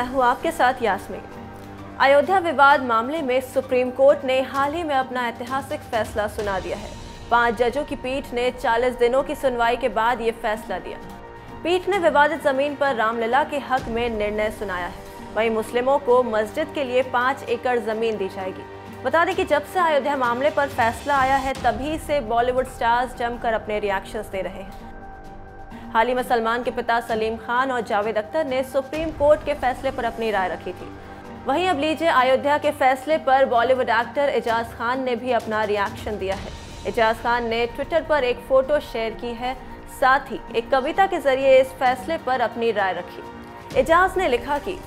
मैं हूँ आपके साथ यास्मीन अयोध्या विवाद मामले में सुप्रीम कोर्ट ने हाल ही में अपना ऐतिहासिक फैसला सुना दिया है पांच जजों की पीठ ने 40 दिनों की सुनवाई के बाद ये फैसला दिया पीठ ने विवादित जमीन पर रामलला के हक में निर्णय सुनाया है वही मुस्लिमों को मस्जिद के लिए पाँच एकड़ जमीन दी जाएगी बता दें कि जब से अयोध्या मामले पर फैसला आया है तभी से बॉलीवुड स्टार्स जमकर अपने रिएक्शंस दे रहे हैं हाल ही में सलमान के पिता सलीम खान और जावेद अख्तर ने सुप्रीम कोर्ट के फैसले पर अपनी राय रखी थी वहीं अब लीजिए अयोध्या के फैसले पर बॉलीवुड एक्टर एजाज खान ने भी अपना रिएक्शन दिया है एजाज खान ने ट्विटर पर एक फोटो शेयर की है साथ ही एक कविता के जरिए इस फैसले पर अपनी राय रखी एजाज ने लिखा कि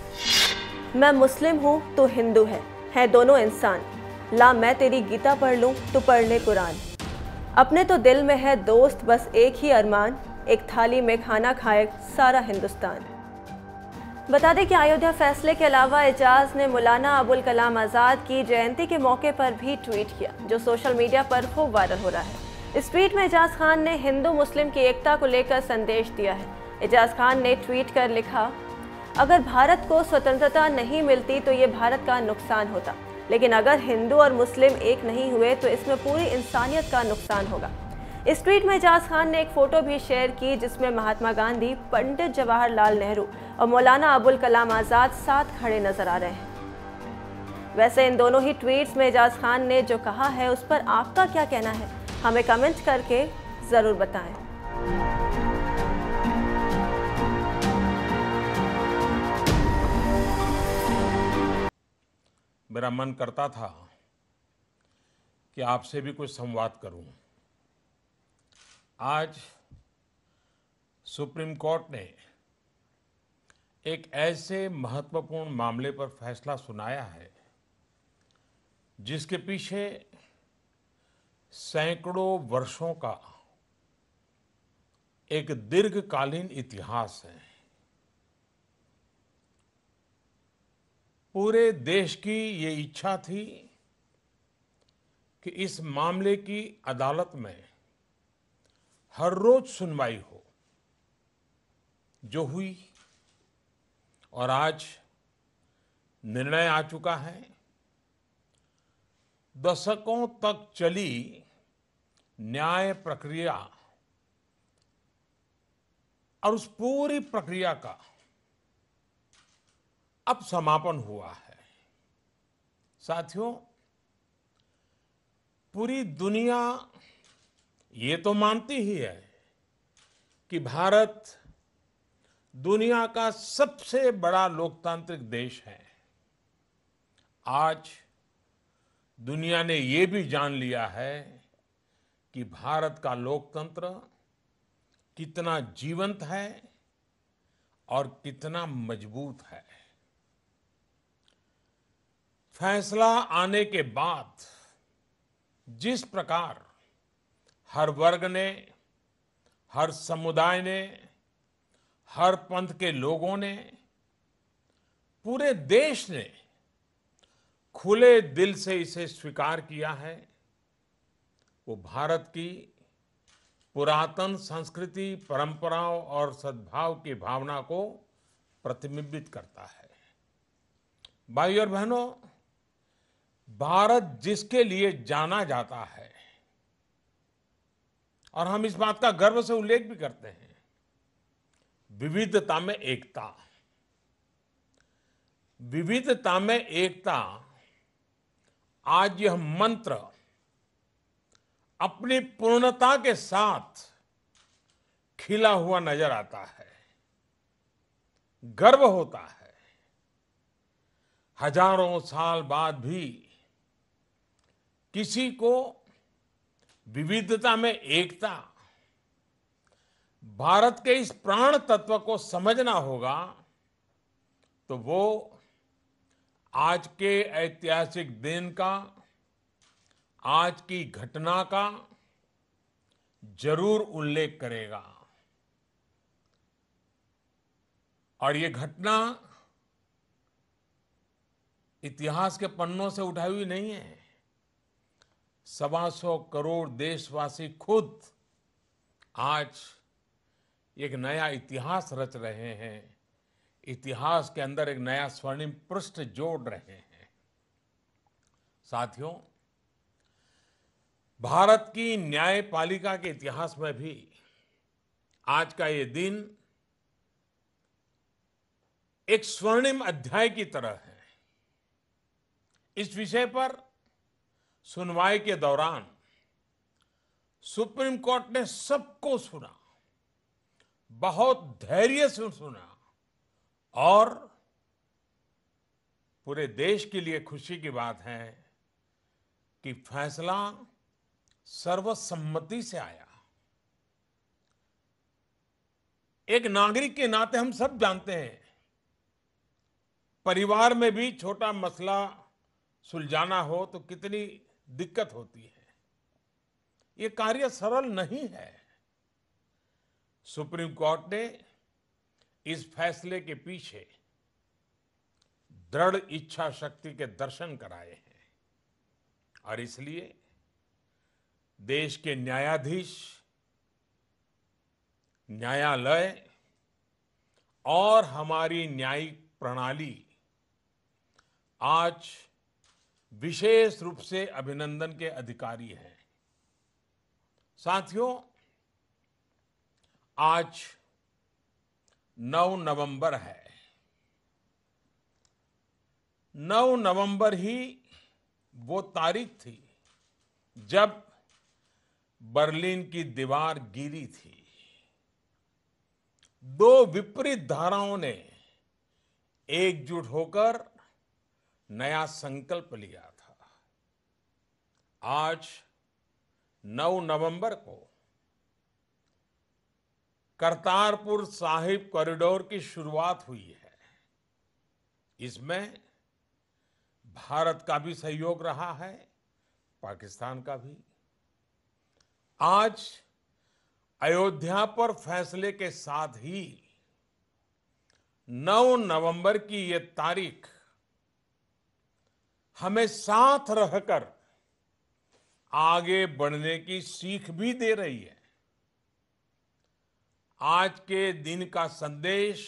मैं मुस्लिम हूँ तो हिंदू है हैं दोनों इंसान ला मैं तेरी गीता पढ़ लूँ तो पढ़ ले कुरान अपने तो दिल में है दोस्त बस एक ही अरमान एक थाली में खाना खाए सारा हिंदुस्तान बता दें कि अयोध्या फैसले के अलावा एजाज ने मौलाना अबुल कलाम आज़ाद की जयंती के मौके पर भी ट्वीट किया जो सोशल मीडिया पर खूब वायरल हो रहा है इस ट्वीट में एजाज खान ने हिंदू मुस्लिम की एकता को लेकर संदेश दिया है एजाज खान ने ट्वीट कर लिखा अगर भारत को स्वतंत्रता नहीं मिलती तो ये भारत का नुकसान होता लेकिन अगर हिंदू और मुस्लिम एक नहीं हुए तो इसमें पूरी इंसानियत का नुकसान होगा इस ट्वीट में एजाज खान ने एक फ़ोटो भी शेयर की जिसमें महात्मा गांधी पंडित जवाहरलाल नेहरू और मौलाना अबुल कलाम आज़ाद साथ खड़े नजर आ रहे हैं वैसे इन दोनों ही ट्वीट्स में एजाज खान ने जो कहा है उस पर आपका क्या कहना है हमें कमेंट करके ज़रूर बताएं मेरा मन करता था कि आपसे भी कुछ संवाद करूं आज सुप्रीम कोर्ट ने एक ऐसे महत्वपूर्ण मामले पर फैसला सुनाया है जिसके पीछे सैकड़ों वर्षों का एक दीर्घकालीन इतिहास है पूरे देश की ये इच्छा थी कि इस मामले की अदालत में हर रोज सुनवाई हो जो हुई और आज निर्णय आ चुका है दशकों तक चली न्याय प्रक्रिया और उस पूरी प्रक्रिया का अब समापन हुआ है साथियों पूरी दुनिया ये तो मानती ही है कि भारत दुनिया का सबसे बड़ा लोकतांत्रिक देश है आज दुनिया ने यह भी जान लिया है कि भारत का लोकतंत्र कितना जीवंत है और कितना मजबूत है फैसला आने के बाद जिस प्रकार हर वर्ग ने हर समुदाय ने हर पंथ के लोगों ने पूरे देश ने खुले दिल से इसे स्वीकार किया है वो भारत की पुरातन संस्कृति परंपराओं और सद्भाव की भावना को प्रतिबिंबित करता है भाइयों और बहनों भारत जिसके लिए जाना जाता है और हम इस बात का गर्व से उल्लेख भी करते हैं विविधता में एकता विविधता में एकता आज यह मंत्र अपनी पूर्णता के साथ खिला हुआ नजर आता है गर्व होता है हजारों साल बाद भी किसी को विविधता में एकता भारत के इस प्राण तत्व को समझना होगा तो वो आज के ऐतिहासिक दिन का आज की घटना का जरूर उल्लेख करेगा और ये घटना इतिहास के पन्नों से उठाई हुई नहीं है सवा सौ करोड़ देशवासी खुद आज एक नया इतिहास रच रहे हैं इतिहास के अंदर एक नया स्वर्णिम पृष्ठ जोड़ रहे हैं साथियों भारत की न्यायपालिका के इतिहास में भी आज का ये दिन एक स्वर्णिम अध्याय की तरह है इस विषय पर सुनवाई के दौरान सुप्रीम कोर्ट ने सबको सुना बहुत धैर्य से सुना और पूरे देश के लिए खुशी की बात है कि फैसला सर्वसम्मति से आया एक नागरिक के नाते हम सब जानते हैं परिवार में भी छोटा मसला सुलझाना हो तो कितनी दिक्कत होती है ये कार्य सरल नहीं है सुप्रीम कोर्ट ने इस फैसले के पीछे दृढ़ इच्छा शक्ति के दर्शन कराए हैं और इसलिए देश के न्यायाधीश न्यायालय और हमारी न्यायिक प्रणाली आज विशेष रूप से अभिनंदन के अधिकारी हैं साथियों आज 9 नवंबर है 9 नवंबर ही वो तारीख थी जब बर्लिन की दीवार गिरी थी दो विपरीत धाराओं ने एकजुट होकर नया संकल्प लिया था आज 9 नवंबर को करतारपुर साहिब कॉरिडोर की शुरुआत हुई है इसमें भारत का भी सहयोग रहा है पाकिस्तान का भी आज अयोध्या पर फैसले के साथ ही 9 नवंबर की ये तारीख हमें साथ रहकर आगे बढ़ने की सीख भी दे रही है आज के दिन का संदेश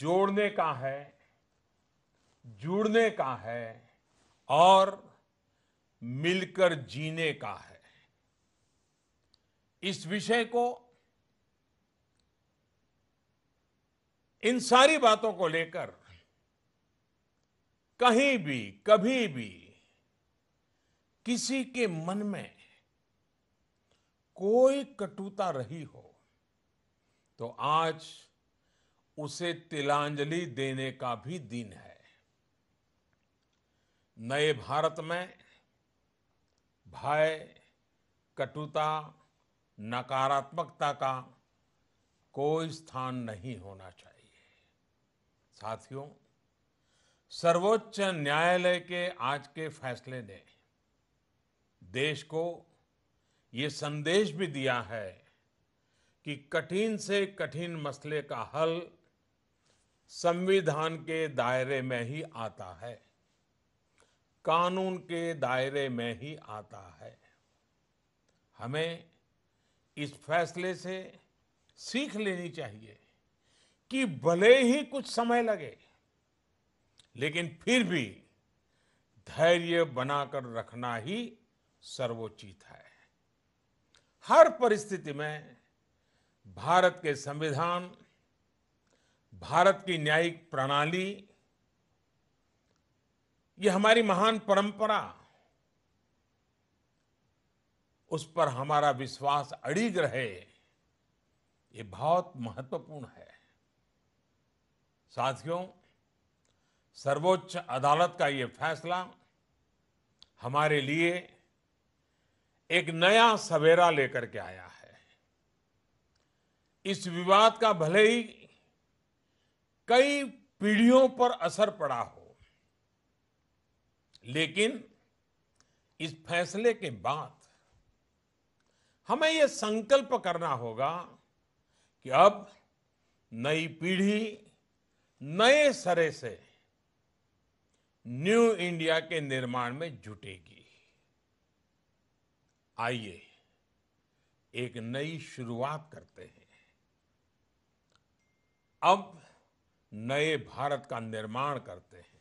जोड़ने का है जुड़ने का है और मिलकर जीने का है इस विषय को इन सारी बातों को लेकर कहीं भी कभी भी किसी के मन में कोई कटुता रही हो तो आज उसे तिलांजलि देने का भी दिन है नए भारत में भय कटुता नकारात्मकता का कोई स्थान नहीं होना चाहिए साथियों सर्वोच्च न्यायालय के आज के फैसले ने देश को ये संदेश भी दिया है कि कठिन से कठिन मसले का हल संविधान के दायरे में ही आता है कानून के दायरे में ही आता है हमें इस फैसले से सीख लेनी चाहिए कि भले ही कुछ समय लगे लेकिन फिर भी धैर्य बनाकर रखना ही सर्वोचित है हर परिस्थिति में भारत के संविधान भारत की न्यायिक प्रणाली ये हमारी महान परंपरा उस पर हमारा विश्वास अड़िग रहे ये बहुत महत्वपूर्ण है साथियों सर्वोच्च अदालत का ये फैसला हमारे लिए एक नया सवेरा लेकर के आया है इस विवाद का भले ही कई पीढ़ियों पर असर पड़ा हो लेकिन इस फैसले के बाद हमें यह संकल्प करना होगा कि अब नई पीढ़ी नए सरे से न्यू इंडिया के निर्माण में जुटेगी आइए एक नई शुरुआत करते हैं अब नए भारत का निर्माण करते हैं